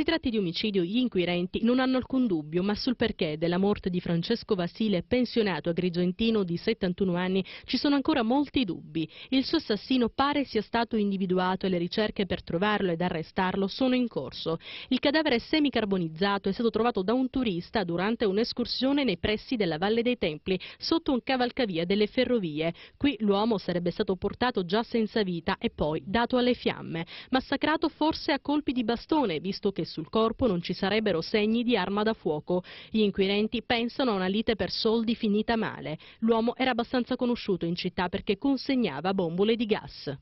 Si tratti di omicidio, gli inquirenti non hanno alcun dubbio, ma sul perché della morte di Francesco Vasile, pensionato a Grigentino di 71 anni, ci sono ancora molti dubbi. Il suo assassino pare sia stato individuato e le ricerche per trovarlo ed arrestarlo sono in corso. Il cadavere semicarbonizzato è stato trovato da un turista durante un'escursione nei pressi della Valle dei Templi, sotto un cavalcavia delle ferrovie. Qui l'uomo sarebbe stato portato già senza vita e poi dato alle fiamme. Massacrato forse a colpi di bastone, visto che sul corpo non ci sarebbero segni di arma da fuoco. Gli inquirenti pensano a una lite per soldi finita male. L'uomo era abbastanza conosciuto in città perché consegnava bombole di gas.